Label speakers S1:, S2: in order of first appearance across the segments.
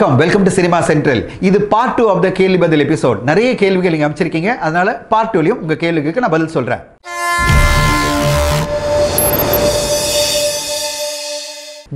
S1: வணக்கம் welcome to cinema central இது part two of the கேள்வி பதில் எபிசோட் நிறைய கேள்விகள் நீங்கள் அமைச்சிருக்கீங்க அதனால பார்ட் டூலையும் உங்கள் கேள்விகளுக்கு நான் பதில் சொல்கிறேன்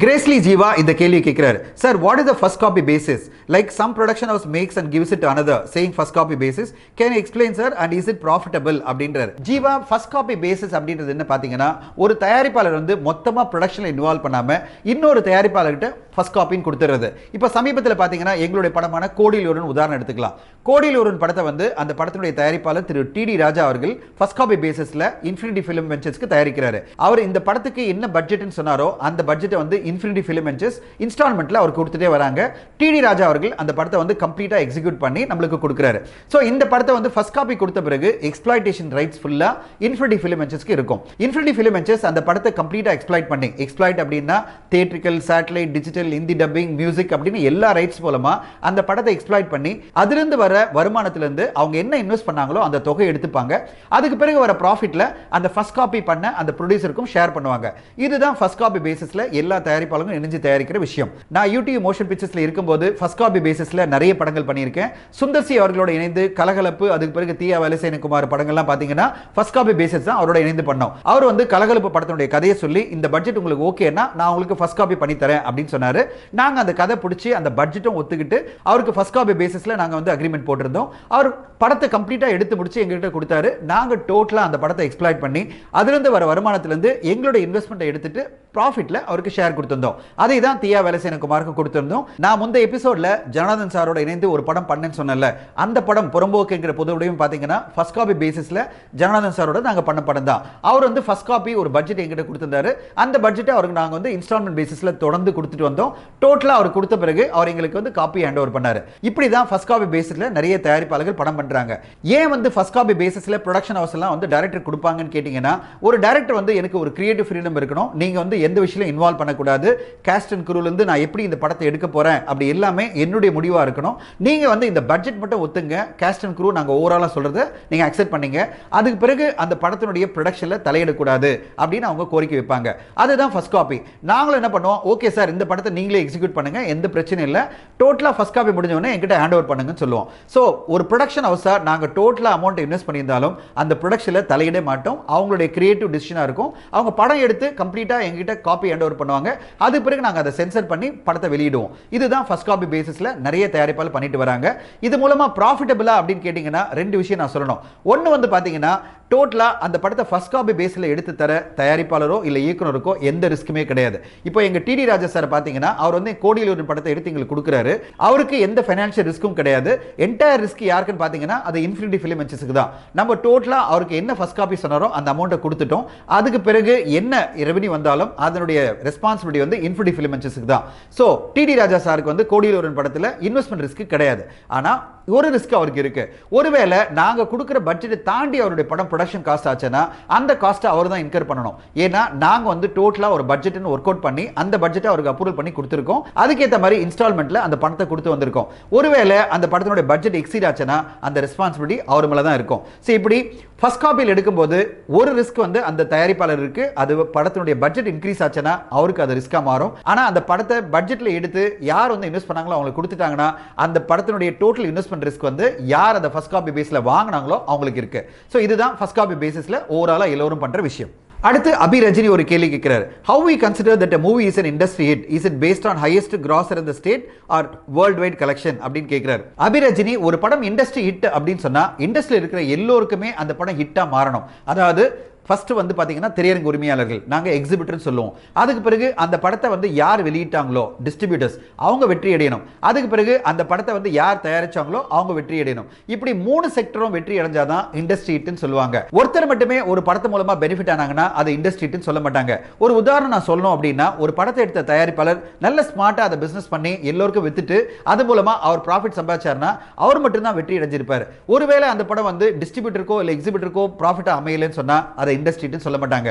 S1: கிரேஸ்லி ஜீவா இந்த கேள்வி கேட்கிறார் sir what is the first copy basis like some production house makes and gives it another saying first copy basis can explain sir and is it profitable அப்படின்றார் ஜீவா ஃபர்ஸ்ட் காப்பி பேசிஸ் அப்படின்றது என்ன பார்த்தீங்கன்னா ஒரு தயாரிப்பாளர் வந்து மொத்தமாக ப்ரொடக்ஷனில் இன்வால்வ் பண்ணாமல் இன்னொரு தயாரிப்பாளர்கிட்ட ஃபஸ்ட் காப்பின்னு கொடுத்துறது இப்போ சமீபத்தில் பார்த்தீங்கன்னா எங்களுடைய படமான கோடியிலூரன் உதாரணம் எடுத்துக்கலாம் கோடியிலூரன் படத்தை வந்து அந்த படத்தினுடைய தயாரிப்பாளர் திரு டி டி ராஜா அவர்கள் ஃபஸ்ட் காப்பி பேசிஸில் இன்ஃபினிட்டி ஃபிலிம் வெஞ்சர்ஸ்க்கு தயாரிக்கிறாரு அவர் இந்த படத்துக்கு என்ன பட்ஜெட்னு சொன்னாரோ அந்த பட்ஜெட்டை வந்து இன்ஃபினிட்டி ஃபிலிம் வெஞ்சர்ஸ் இன்ஸ்டால்மெண்ட்டில் அவர் கொடுத்துட்டே வராங்க டி டி ராஜா அவர்கள் அந்த படத்தை வந்து கம்ப்ளீட்டாக எக்ஸிக்யூட் பண்ணி நம்மளுக்கு கொடுக்குறாரு ஸோ இந்த படத்தை வந்து ஃபஸ்ட் காப்பி கொடுத்த பிறகு எக்ஸ்பிளாய்டேஷன் ரைட்ஸ் ஃபுல்லாக இன்ஃபினிட்டி ஃபிலிம் வெஞ்சர்ஸ்க்கு இருக்கும் இன்ஃபினிட்டி ஃபிலிம் வெஞ்சர்ஸ் அந்த படத்தை கம்ப்ளீட்டாக எக்ஸ்பிளாய்ட் பண்ணி எக்ஸ்பிளாய்ட் அப்படின்னா theatrical satellite digital commercial Hindi dubbing music அப்படின்னு எல்லா ரைட்ஸ் மூலமா அந்த படத்தை எக்ஸ்ப்ளாய்ட் பண்ணி அதிலிருந்து வர வருமானத்திலிருந்து அவங்க என்ன இன்வெஸ்ட் பண்ணாங்களோ அந்த தொகை எடுத்துப்பாங்க அதுக்கு பிறகு வர ப்ராஃபிட்ல அந்த ஃபர்ஸ்ட் காப்பி பண்ண அந்த ப்ரொடியூசருக்கும் ஷேர் பண்ணுவாங்க இதுதான் ஃபர்ஸ்ட் காப்பி பேசிஸ்ல எல்லா தயாரிப்பாளரும் இணைஞ்சு தயாரிக்கிற விஷயம் நான் யூடியூப் மோஷன் பிக்சர்ஸ்ல இருக்கும்போது ஃபர்ஸ்ட் காப்பி பேசிஸ்ல நிறைய படங்கள் பண்ணியிருக்கேன் சுந்தர்சி அவர்களோட இணைந்து கலகலப்பு அதுக்கு பிறகு தீயா வலசேனகுமார் படங்கள்லாம் பார்த்தீங்கன்னா ஃபர்ஸ்ட் காப்பி பேசிஸ் தான் அவரோட இணைந்து பண்ணோம் அவர் வந்து கலகலப்பு படத்தினுடைய கதையை சொல்லி இந்த பட்ஜெட் உங்களுக்கு ஓகேனா நான் உங்களுக்கு ஃபர்ஸ்ட் காப்பி பண்ணி தரேன் அப்படின்னு சொன்னார் சொன்னார் நாங்கள் அந்த கதை பிடிச்சி அந்த பட்ஜெட்டும் ஒத்துக்கிட்டு அவருக்கு ஃபஸ்ட் காபி பேசிஸில் நாங்கள் வந்து அக்ரிமெண்ட் போட்டிருந்தோம் அவர் படத்தை கம்ப்ளீட்டாக எடுத்து முடிச்சு எங்ககிட்ட கொடுத்தாரு நாங்கள் டோட்டலாக அந்த படத்தை எக்ஸ்ப்ளாய்ட் பண்ணி அதுலேருந்து வர வருமானத்துலேருந்து எங்களோட இன்வெஸ்ட்மெண்ட்டை எடுத்துகிட்டு ப்ராஃபிட்டில் அவருக்கு ஷேர் கொடுத்துருந்தோம் அதை தான் தியா வேலைசேனகுமாருக்கு கொடுத்துருந்தோம் நான் முந்தைய எபிசோடில் ஜனார்தன் சாரோட இணைந்து ஒரு படம் பண்ணேன்னு சொன்னல அந்த படம் புறம்போக்குங்கிற உடையும் பார்த்தீங்கன்னா ஃபஸ்ட் காப்பி பேசிஸில் ஜனநாதன் சாரோட நாங்கள் பண்ண படம் தான் அவர் வந்து ஃபஸ்ட் காப்பி ஒரு பட்ஜெட் எங்கிட்ட கொடுத்துருந்தாரு அந்த பட்ஜெட்டை அவருக்கு நாங்கள் வந்து இன்ஸ்டால்மெண்ட் பேசிஸில் தொடர்ந்து கொடுத்துட்டு வந்தோம் டோட்டலாக அவர் கொடுத்த பிறகு அவர் எங்களுக்கு வந்து காப்பி ஹேண்ட் ஓவர் பண்ணார் இப்படி தான் ஃபஸ்ட் காப்பி பேசிஸில் நிறைய தயாரிப்பாளர்கள் படம் பண்ணுறாங்க ஏன் வந்து ஃபஸ்ட் காப்பி பேசிஸில் ப்ரொடக்ஷன் ஹவுஸ்லாம் வந்து டேரக்டர் கொடுப்பாங்கன்னு கேட்டிங்கன்னா ஒரு டேரக்டர் வந்து எனக்கு ஒரு கிரியேட்டிவ் ஃப்ரீடம் இருக்கணும் நீங்கள் வந்து எந்த விஷயம் இன்வால்வ் பண்ணக்கூடாது கேஸ்ட் அண்ட் குரூலேருந்து நான் எப்படி இந்த படத்தை எடுக்க போகிறேன் அப்படி எல்லாமே என்னுடைய முடிவாக இருக்கணும் நீங்கள் வந்து இந்த பட்ஜெட் மட்டும் ஒத்துங்க கேஸ்ட் அண்ட் குரூ நாங்கள் ஓவராலாக சொல்கிறத நீங்கள் அக்செப்ட் பண்ணீங்க அதுக்கு பிறகு அந்த படத்தினுடைய ப்ரொடக்ஷனில் தலையிடக்கூடாது அப்படின்னு அவங்க கோரிக்கை வைப்பாங்க அதுதான் ஃபஸ்ட் காப்பி நாங்களும் என்ன பண்ணுவோம் ஓகே சார் இந்த படத்தை நீங்களே எக்ஸிக்யூட் பண்ணுங்கள் எந்த பிரச்சனையும் இல்லை டோட்டலாக ஃபஸ்ட் காப்பி முடிஞ்சவொடனே எங்கிட்ட ஹேண்ட் ஓவர் பண்ணுங்கன்னு சொல்லுவோம் ஸோ ஒரு ப்ரொடக்ஷன் ஹவுஸ் சார் நாங்கள் டோட்டலாக அமௌண்ட் இன்வெஸ்ட் பண்ணியிருந்தாலும் அந்த ப்ரொடக்ஷனில் தலையிட மாட்டோம் அவங்களுடைய கிரியேட்டிவ் டிசிஷனாக இருக்கும் அவங்க படம் எடுத்து கம்ப்ளீட்டாக எங்கிட்ட கிட்ட காப்பி ஹேண்ட் ஓவர் பண்ணுவாங்க அது பிறகு நாங்கள் அதை சென்சர் பண்ணி படத்தை வெளியிடுவோம் இதுதான் ஃபர்ஸ்ட் காப்பி பேசிஸில் நிறைய தயாரிப்பால் பண்ணிட்டு வராங்க இது மூலமாக ப்ராஃபிட்டபிளா அப்படின்னு கேட்டிங்கன்னா ரெண்டு விஷயம் நான் சொல்லணும் ஒன்று வந்து பார்த்தீங்கன்னா டோட்டலாக அந்த படத்தை ஃபஸ்ட் காப்பி பேஸில் எடுத்து தர தயாரிப்பாளரோ இல்லை இயக்குனருக்கோ எந்த ரிஸ்க்குமே கிடையாது இப்போ எங்கள் டிடி ராஜா சார் பார்த்தீங்கன்னா அவர் வந்து கோடியிலூர் படத்தை எடுத்து எங்களுக்கு கொடுக்குறாரு அவருக்கு எந்த ஃபைனான்ஷியல் ரிஸ்க்கும் கிடையாது என்டையர் ரிஸ்க் யாருக்குன்னு பார்த்தீங்கன்னா அது இன்ஃபினிட்டி ஃபிலிம் இன்ச்சஸுக்கு தான் நம்ம டோட்டலாக அவருக்கு என்ன ஃபஸ்ட் காப்பி சொன்னாரோ அந்த அமௌண்ட்டை கொடுத்துட்டோம் அதுக்கு பிறகு என்ன ரெவன்யூ வந்தாலும் அதனுடைய ரெஸ்பான்சிபிலிட்டி வந்து இன்ஃபினிட்டி ஃபிலிம் இன்ச்சஸுக்கு தான் ஸோ டிடி ராஜா சாருக்கு வந்து கோடியிலூரன் படத்தில் இன்வெஸ்ட்மெண்ட் ரிஸ்க் கிடையாது ஆனால் ஒரு ரிஸ்க் அவருக்கு இருக்கு ஒருவேளை நாங்கள் கொடுக்குற பட்ஜெட்டை தாண்டி அவருடைய படம் ப்ரொடக்ஷன் காஸ்ட் ஆச்சுன்னா அந்த காஸ்ட்டை அவர் தான் இன்கர் பண்ணணும் ஏன்னா நாங்கள் வந்து டோட்டலாக ஒரு பட்ஜெட்னு ஒர்க் அவுட் பண்ணி அந்த பட்ஜெட்டை அவருக்கு அப்ரூவல் பண்ணி கொடுத்துருக்கோம் அதுக்கேற்ற மாதிரி இன்ஸ்டால்மெண்ட்டில் அந்த பணத்தை கொடுத்து வந்திருக்கோம் ஒருவேளை அந்த படத்தினுடைய பட்ஜெட் எக்ஸீட் ஆச்சுன்னா அந்த ரெஸ்பான்சிபிலிட்டி அவர் மேலே தான் இருக்கும் ஸோ இப்படி ஃபர்ஸ்ட் காப்பியில் எடுக்கும்போது ஒரு ரிஸ்க் வந்து அந்த தயாரிப்பாளருக்கு அது படத்தினுடைய பட்ஜெட் இன்க்ரீஸ் ஆச்சுன்னா அவருக்கு அது ரிஸ்க்காக மாறும் ஆனால் அந்த படத்தை பட்ஜெட்டில் எடுத்து யார் வந்து இன்வெஸ்ட் பண்ணாங்களோ அவங்களுக்கு கொடுத்துட்டாங்கன்னா அந்த படத்தினுடைய டோட்டல் இன்வெஸ்ட் இன்வெஸ்ட்மெண்ட் ரிஸ்க் வந்து யார் அதை ஃபஸ்ட் காப்பி பேஸில் வாங்கினாங்களோ அவங்களுக்கு இருக்கு ஸோ இதுதான் ஃபஸ்ட் காப்பி பேசிஸில் ஓவராலாக எல்லோரும் பண்ணுற விஷயம் அடுத்து அபி ரஜினி ஒரு கேள்வி கேட்கிறார் how we consider that movie is an industry hit is it based on highest grosser இந்த state or worldwide collection அப்படின்னு கேட்கிறார் அபிரஜினி ஒரு படம் இண்டஸ்ட்ரி ஹிட் அப்படின்னு சொன்னால் இண்டஸ்ட்ரியில் இருக்கிற எல்லோருக்குமே அந்த படம் ஹிட்டாக மாறணும் அதாவது ஃபஸ்ட்டு வந்து பார்த்தீங்கன்னா திரையரங்கு உரிமையாளர்கள் நாங்கள் எக்ஸிபிட்டர்னு சொல்லுவோம் அதுக்கு பிறகு அந்த படத்தை வந்து யார் வெளியிட்டாங்களோ டிஸ்ட்ரிபியூட்டர்ஸ் அவங்க வெற்றி அடையணும் அதுக்கு பிறகு அந்த படத்தை வந்து யார் தயாரிச்சாங்களோ அவங்க வெற்றி அடையணும் இப்படி மூணு செக்டரும் வெற்றி அடைஞ்சாதான் இண்டஸ்ட்ரி ஹிட்னு சொல்லுவாங்க ஒருத்தர் மட்டுமே ஒரு படத்து மூலமாக பெனிஃபிட் ஆனாங்கன்னா அது இண்டஸ்ட்ரி ஹிட்னு சொல்ல மாட்டாங்க ஒரு உதாரணம் நான் சொல்லணும் அப்படின்னா ஒரு படத்தை எடுத்த தயாரிப்பாளர் நல்ல ஸ்மார்ட்டாக அதை பிஸ்னஸ் பண்ணி எல்லோருக்கும் வித்துட்டு அது மூலமாக அவர் ப்ராஃபிட் சம்பாதிச்சார்னா அவர் மட்டும்தான் வெற்றி அடைஞ்சிருப்பார் ஒருவேளை அந்த படம் வந்து டிஸ்ட்ரிபியூட்டருக்கோ இல்லை எக்ஸிபிட்டருக்கோ ப்ராஃபிட்டாக அமையலன்னு சொன்னால் அதை இண்டஸ்ட்ரின்னு சொல்ல மாட்டாங்க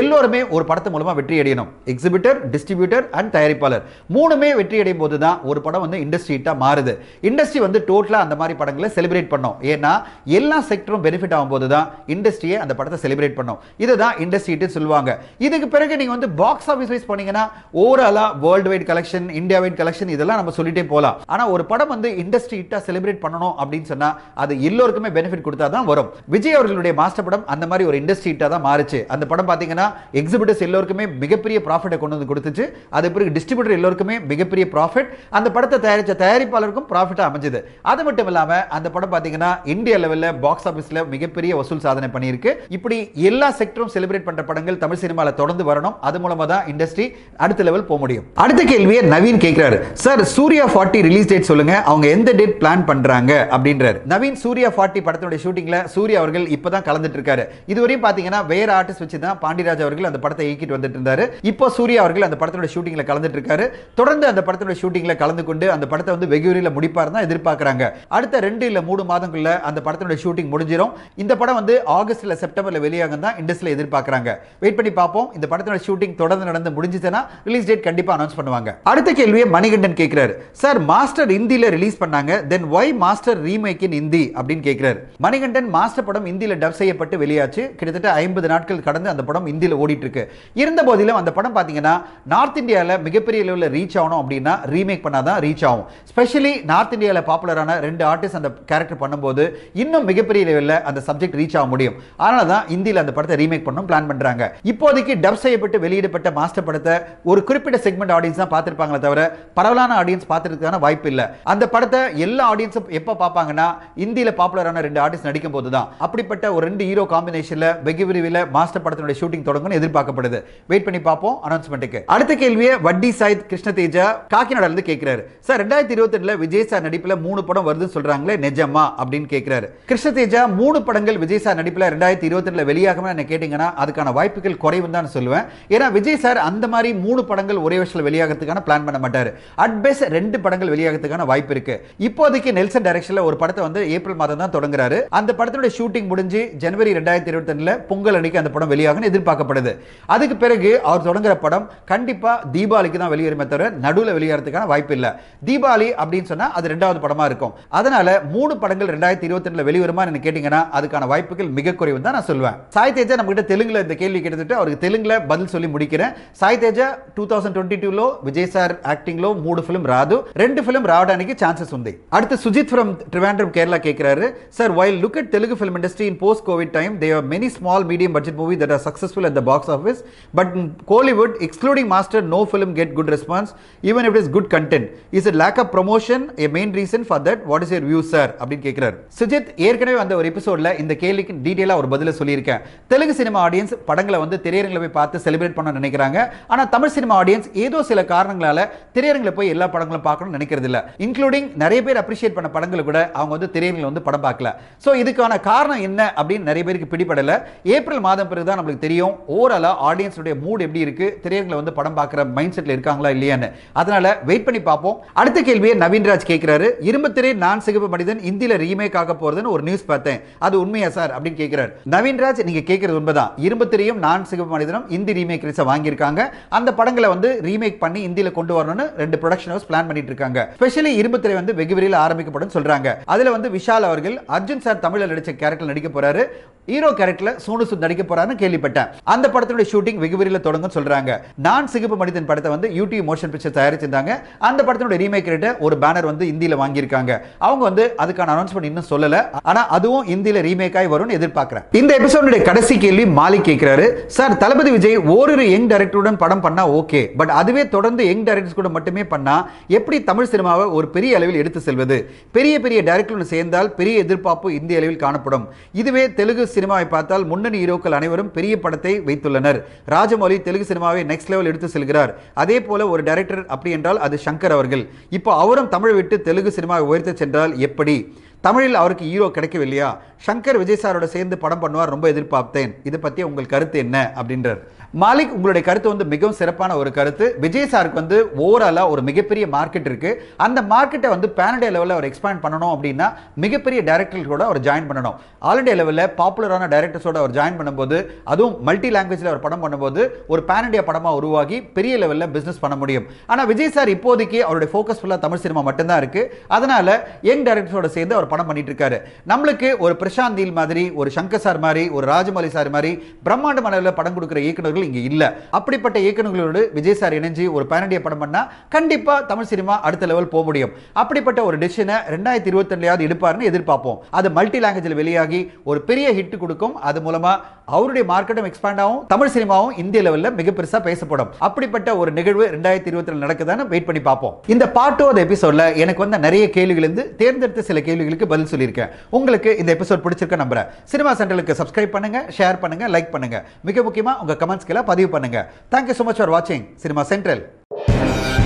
S1: எல்லோருமே ஒரு படத்து மூலமாக வெற்றி அடையணும் எக்ஸிபிட்டர் டிஸ்ட்ரிபியூட்டர் அண்ட் தயாரிப்பாளர் மூணுமே வெற்றி அடையும் போது தான் ஒரு படம் வந்து இண்டஸ்ட்ரி ஹிட்டாக மாறுது இண்டஸ்ட்ரி வந்து டோட்டலாக அந்த மாதிரி படங்களை செலிப்ரேட் பண்ணோம் ஏன்னா எல்லா செக்டரும் பெனிஃபிட் ஆகும்போது தான் இண்டஸ்ட்ரியை அந்த படத்தை செலிப்ரேட் பண்ணோம் இதை தான் இண்டஸ்ட்ரி ஹிட்னு சொல்லுவாங்க இதுக்கு பிறகு நீங்கள் வந்து பாக்ஸ் ஆஃபீஸ் வைஸ் பண்ணீங்கன்னா ஓவராலாக worldwide collection India wide collection இதெல்லாம் நம்ம சொல்லிட்டே போகலாம் ஆனால் ஒரு படம் வந்து இண்டஸ்ட்ரி ஹிட்டாக செலிப்ரேட் பண்ணணும் அப்படின்னு சொன்னால் அது எல்லோருக்குமே பெனிஃபிட் கொடுத்தா தான் வரும் விஜய் அவர்களுடைய மாஸ்டர் படம் அந்த மாதிரி ஒரு இண்டஸ்ட்ரி ஹிட்டாக தான் மாறிச்சு அந்த படம் பார்த்தீங்கன்னா எக்ஸிபிட்டர்ஸ் எல்லோருக்குமே மிகப்பெரிய ப்ராஃபிட்டை கொண்டு வந்து கொடுத்துச்சு அது பிறகு டிஸ்ட்ரிபியூட்டர் எல்லோருக்குமே மிகப்பெரிய ப்ராஃபிட் அந்த படத்தை தயாரித்த தயாரிப்பாளருக்கும் ப்ராஃபிட்டாக அமைஞ்சது அது மட்டும் இல்லாமல் அந்த படம் பார்த்தீங்கன்னா இந்திய லெவலில் பாக்ஸ் ஆஃபீஸில் மிகப்பெரிய வசூல் சாதனை பண்ணியிருக்கு இப்படி எல்லா செக்டரும் செலிப்ரேட் பண்ணுற படங்கள் தமிழ் சினிமாவில் தொடர்ந்து வரணும் அது மூலமாக தான் இண்டஸ்ட்ரி அடுத்த லெவல் போக முடியும் அடுத்த கேள்வியை நவீன் கேட்குறாரு sir Suriya forty release date சொல்லுங்கள் அவங்க எந்த டேட் பிளான் பண்ணுறாங்க அப்படின்றார் நவீன் சூர்யா ஃபார்ட்டி படத்தினுடைய ஷூட்டிங்கில் சூர்யா அவர்கள் இப்போ தான் கலந்துட்டு இருக்காரு இதுவரையும் பார்த்தீங்கன்னா பார்த்தீங்கன்னா வேற ஆர்டிஸ்ட் வச்சு தான் பாண்டிராஜ் அவர்கள் அந்த படத்தை இயக்கிட்டு வந்துட்டு இருந்தாரு இப்போ சூர்யா அவர்கள் அந்த படத்தோட ஷூட்டிங்கில் கலந்துட்டு இருக்காரு தொடர்ந்து அந்த படத்தோட ஷூட்டிங்ல கலந்து கொண்டு அந்த படத்தை வந்து வெகு விரைவில் முடிப்பார் தான் எதிர்பார்க்குறாங்க அடுத்த ரெண்டு இல்லை மூணு மாதங்களில் அந்த படத்தோட ஷூட்டிங் முடிஞ்சிடும் இந்த படம் வந்து ஆகஸ்ட்டில் செப்டம்பரில் வெளியாகும் தான் இண்டஸ்ட்ரியில் எதிர்பார்க்குறாங்க வெயிட் பண்ணி பார்ப்போம் இந்த படத்தோட ஷூட்டிங் தொடர்ந்து நடந்து முடிஞ்சுதுன்னா ரிலீஸ் டேட் கண்டிப்பா அனௌன்ஸ் பண்ணுவாங்க அடுத்த கேள்வியை மணிகண்டன் கேட்கிறாரு சார் மாஸ்டர் ஹிந்தியில் ரிலீஸ் பண்ணாங்க then why Master remake in Hindi அப்படின்னு கேட்கிறாரு மணிகண்டன் மாஸ்டர் படம் ஹிந்தியில் டப் செய்யப்பட்டு வெளியாச்சு கிட்டத்தட்ட ஐம்பது நாட்கள் கடந்து அந்த படம் இந்தியில் ஓடிட்டுருக்கு இருந்த போதிலும் அந்த படம் பார்த்தீங்கன்னா நார்த் இந்தியாவில் மிகப்பெரிய லெவலில் ரீச் ஆகணும் அப்படின்னா ரீமேக் பண்ணால் தான் ரீச் ஆகும் ஸ்பெஷலி நார்த் இந்தியாவில் பாப்புலரான ரெண்டு ஆர்டிஸ்ட் அந்த கேரக்டர் பண்ணும்போது இன்னும் மிகப்பெரிய லெவலில் அந்த சப்ஜெக்ட் ரீச் ஆக முடியும் அதனால தான் இந்தியில் அந்த படத்தை ரீமேக் பண்ணும் பிளான் பண்ணுறாங்க இப்போதைக்கு டப் செய்யப்பட்டு வெளியிடப்பட்ட மாஸ்டர் படத்தை ஒரு குறிப்பிட்ட செக்மெண்ட் ஆடியன்ஸ் தான் பார்த்துருப்பாங்களே தவிர பரவலான ஆடியன்ஸ் பார்த்துருக்கான வாய்ப்பு இல்லை அந்த படத்தை எல்லா ஆடியன்ஸும் எப்போ பார்ப்பாங்கன்னா இந்தியில் பாப்புலரான ரெண்டு ஆர்டிஸ்ட் நடிக்கும் போது தான் அப்படிப்பட்ட ஒரு ரெண்டு ஹீரோ காம்பினேஷனில் வெகு பிப்ரவரியில் மாஸ்டர் படத்தினுடைய ஷூட்டிங் தொடங்கும் எதிர்பார்க்கப்படுது வெயிட் பண்ணி பார்ப்போம் அனௌன்ஸ்மெண்ட்டுக்கு அடுத்த கேள்வியை வட்டி சாயித் கிருஷ்ணதேஜா காக்கிநாடாலேருந்து கேட்கிறாரு சார் ரெண்டாயிரத்தி இருபத்தி ரெண்டுல விஜய் சார் நடிப்பில் மூணு படம் வருதுன்னு சொல்றாங்களே நிஜமா அப்படின்னு கேட்கிறாரு கிருஷ்ண தேஜா மூணு படங்கள் விஜய் சார் நடிப்பில் ரெண்டாயிரத்தி இருபத்தி ரெண்டுல வெளியாகும் என்ன கேட்டீங்கன்னா அதுக்கான வாய்ப்புகள் குறைவு தான் சொல்லுவேன் ஏன்னா விஜய் சார் அந்த மாதிரி மூணு படங்கள் ஒரே வருஷத்தில் வெளியாகிறதுக்கான பிளான் பண்ண மாட்டார் அட்பேஸ் ரெண்டு படங்கள் வெளியாகிறதுக்கான வாய்ப்பு இருக்கு இப்போதைக்கு நெல்சன் டைரக்ஷன்ல ஒரு படத்தை வந்து ஏப்ரல் மாதம் தான் தொடங்குறாரு அந்த படத்தினுடைய ஷூட்டிங் முடிஞ்சு ஜனவரி ரெண்டாயிரத்தி இருபத்தி ரெண்டுல பொங்கல் பொங்கல் அன்னைக்கு அந்த படம் வெளியாகும் எதிர்பார்க்கப்படுது அதுக்கு பிறகு அவர் தொடங்குற படம் கண்டிப்பாக தீபாவளிக்கு தான் வெளியேறுமே தவிர நடுவில் வெளியேறதுக்கான வாய்ப்பு இல்லை தீபாவளி அப்படின்னு சொன்னால் அது ரெண்டாவது படமாக இருக்கும் அதனால மூணு படங்கள் ரெண்டாயிரத்தி இருபத்தி ரெண்டில் வெளிவருமான்னு கேட்டிங்கன்னா அதுக்கான வாய்ப்புகள் மிக குறைவு தான் நான் சொல்லுவேன் சாய் தேஜா நம்மகிட்ட தெலுங்கில் இந்த கேள்வி கேட்டுட்டு அவருக்கு தெலுங்குல பதில் சொல்லி முடிக்கிறேன் Sai Teja two thousand twenty టూలో విజయ్ సార్ యాక్టింగ్లో మూడు ఫిల్మ్ రాదు రెండు ఫిల్మ్ రావడానికి சான்சஸ் ఉంది அடுத்து சுஜித் ஃப்ரம் ட்ரிவாண்ட்ரம் கேரளா கேட்கிறாரு sir while look at Telugu film industry in post covid time they've many small small medium budget movie that are successful at the box office. But Kollywood, excluding Master, no film get good response, even if it is good content. Is it lack of promotion a main reason for that? What is your view, sir? அப்படின்னு கேட்கிறார் சுஜித் ஏற்கனவே அந்த ஒரு எபிசோட்ல இந்த கேள்விக்கு டீட்டெயிலாக ஒரு பதில சொல்லியிருக்கேன் தெலுங்கு சினிமா ஆடியன்ஸ் படங்களை வந்து திரையரங்களை போய் பார்த்து செலிப்ரேட் பண்ண நினைக்கிறாங்க ஆனால் தமிழ் சினிமா ஆடியன்ஸ் ஏதோ சில காரணங்களால திரையரங்களை போய் எல்லா படங்களும் பார்க்கணும்னு நினைக்கிறது இல்லை இன்க்ளூடிங் நிறைய பேர் அப்ரிஷியேட் பண்ண படங்களை கூட அவங்க வந்து திரையரங்களை வந்து படம் பார்க்கல ஸோ இதுக்கான காரணம் என்ன அப்படின்னு நிறைய பேருக்கு பிடிபடலை ஏப்ரல் மாதம் பிறகு தான் நம்மளுக்கு தெரியும் ஓவராலாக ஆடியன்ஸுடைய மூட் எப்படி இருக்கு திரையர்களை வந்து படம் பார்க்குற மைண்ட் செட்டில் இருக்காங்களா இல்லையான்னு அதனால வெயிட் பண்ணி பார்ப்போம் அடுத்த கேள்வியை நவீன்ராஜ் கேட்கிறாரு இரும்புத்திரை நான் சிகப்பு மனிதன் இந்தியில் ரீமேக் ஆக போகிறதுன்னு ஒரு நியூஸ் பார்த்தேன் அது உண்மையா சார் அப்படின்னு கேட்குறாரு நவீன்ராஜ் நீங்க கேட்கறது உண்மைதான் இரும்புத்திரையும் நான் சிகப்பு மனிதனும் இந்தி ரீமேக் ரிலீஸை வாங்கியிருக்காங்க அந்த படங்களை வந்து ரீமேக் பண்ணி இந்தியில் கொண்டு வரணும்னு ரெண்டு ப்ரொடக்ஷன் ஹவுஸ் பிளான் பண்ணிட்டு இருக்காங்க ஸ்பெஷலி இரும்புத்திரை வந்து வெகு விரைவில் ஆரம்பிக்கப்படும் சொல்றாங்க அதில் வந்து விஷால் அவர்கள் அர்ஜுன் சார் தமிழில் நடிச்ச கேரக்டர் நடிக்க போறாரு ஹீரோ கேரக்டர்ல சோனு சுத் நடிக்க போறாரு கேள்விப்பட்டேன் அந்த படத்துடைய ஷூட்டிங் வெகு விரைவில் தொடங்கும் சொல்றாங்க நான் சிகப்பு மனிதன் படத்தை வந்து யூடியூப் மோஷன் பிக்சர் தயாரிச்சிருந்தாங்க அந்த படத்தினுடைய ரீமேக் ரேட்டு ஒரு பேனர் வந்து இந்தியில வாங்கியிருக்காங்க அவங்க வந்து அதுக்கான அனௌன்ஸ்மெண்ட் இன்னும் சொல்லல ஆனா அதுவும் இந்தியில ரீமேக் ஆகி வரும்னு எதிர்பார்க்கிறேன் இந்த எபிசோடுடைய கடைசி கேள்வி மாலிக் கேட்கிறாரு சார் தளபதி விஜய் ஓரிரு யங் டைரக்டருடன் படம் பண்ணா ஓகே பட் அதுவே தொடர்ந்து யங் டைரக்டர்ஸ் கூட மட்டுமே பண்ணா எப்படி தமிழ் சினிமாவை ஒரு பெரிய அளவில் எடுத்து செல்வது பெரிய பெரிய டைரக்டர் சேர்ந்தால் பெரிய எதிர்பார்ப்பு இந்திய அளவில் காணப்படும் இதுவே தெலுங்கு சினிமாவை பார்த்தால் முன்னணி ஹீரோக்கள் அனைவரும் பெரிய படத்தை வைத்துள்ளனர் ராஜமௌலி தெலுங்கு சினிமாவை நெக்ஸ்ட் லெவல் எடுத்து செல்கிறார் அதே போல ஒரு டைரக்டர் அப்படி என்றால் அது சங்கர் அவர்கள் இப்போ அவரும் தமிழ் விட்டு தெலுங்கு சினிமாவை உயர்த்து சென்றால் எப்படி தமிழில் அவருக்கு ஹீரோ கிடைக்கவில்லையா சங்கர் விஜய் சாரோட சேர்ந்து படம் பண்ணுவார் ரொம்ப எதிர்பார்த்தேன் இதை பற்றி உங்கள் கருத்து என்ன அப்படின்றார் மாலிக் உங்களுடைய கருத்து வந்து மிகவும் சிறப்பான ஒரு கருத்து விஜய் சாருக்கு வந்து ஓவராலாக ஒரு மிகப்பெரிய மார்க்கெட் இருக்குது அந்த மார்க்கெட்டை வந்து பேன் லெவலில் அவர் எக்ஸ்பேண்ட் பண்ணணும் அப்படின்னா மிகப்பெரிய டேரக்டர்களோட அவர் ஜாயின் பண்ணணும் ஆல் இண்டியா லெவலில் பாப்புலரான டேரக்டர்ஸோட அவர் ஜாயின் பண்ணும்போது அதுவும் மல்டி லாங்குவேஜில் அவர் படம் பண்ணும்போது ஒரு பேனடியா படமாக உருவாகி பெரிய லெவலில் பிஸ்னஸ் பண்ண முடியும் ஆனால் விஜய் சார் இப்போதைக்கு அவருடைய ஃபோக்கஸ் ஃபுல்லாக தமிழ் சினிமா மட்டும்தான் இருக்குது அதனால் யங் டேரக்டர்ஸோட சேர்ந்து அவர் படம் பண்ணிட்டு இருக்காரு நம்மளுக்கு ஒரு பிரசாந்த் நீல் மாதிரி ஒரு சங்கர் சார் மாதிரி ஒரு ராஜமௌலி சார் மாதிரி பிரம்மாண்ட அளவில் படம் கொடுக்குற இயக்குநர்கள் இங்கே இல்லை அப்படிப்பட்ட இயக்குநர்களோடு விஜய் சார் இணைஞ்சு ஒரு பயனடிய படம் பண்ணால் கண்டிப்பாக தமிழ் சினிமா அடுத்த லெவல் போக முடியும் அப்படிப்பட்ட ஒரு டிசிஷனை ரெண்டாயிரத்தி இருபத்தி ரெண்டுலையாவது எடுப்பாருன்னு எதிர்பார்ப்போம் அது மல்டி லாங்குவேஜில் வெளியாகி ஒரு பெரிய ஹிட் கொடுக்கும் அது மூலமாக அவருடைய மார்க்கெட்டும் எக்ஸ்பேண்ட் ஆகும் தமிழ் சினிமாவும் இந்திய லெவலில் மிக பெருசாக பேசப்படும் அப்படிப்பட்ட ஒரு நிகழ்வு ரெண்டாயிரத்தி இருபத்தி ரெண்டு நடக்குதான்னு வெயிட் பண்ணி பார்ப்போம் இந்த பார்ட் டூ எபிசோடில் எனக்கு வந்த நிறைய இருந்து தேர்ந்தெடுத்த சில கேள்விகளுக்கு பதில் சொல்லியிருக்கேன் உங்களுக்கு இந்த எபிசோட் பிடிச்சிருக்க நம்புறேன் சினிமா சென்டலுக்கு சப்ஸ்கிரைப் பண்ணுங்க ஷேர் பண்ணுங்க லைக் பண்ணுங்க மிக முக்கியமாக உங்கள் கமெண்ட்ஸ்களை பதிவு பண்ணுங்க தேங்க்யூ ஸோ மச் ஃபார் வாட்சிங் சினிமா சென்ட்ரல்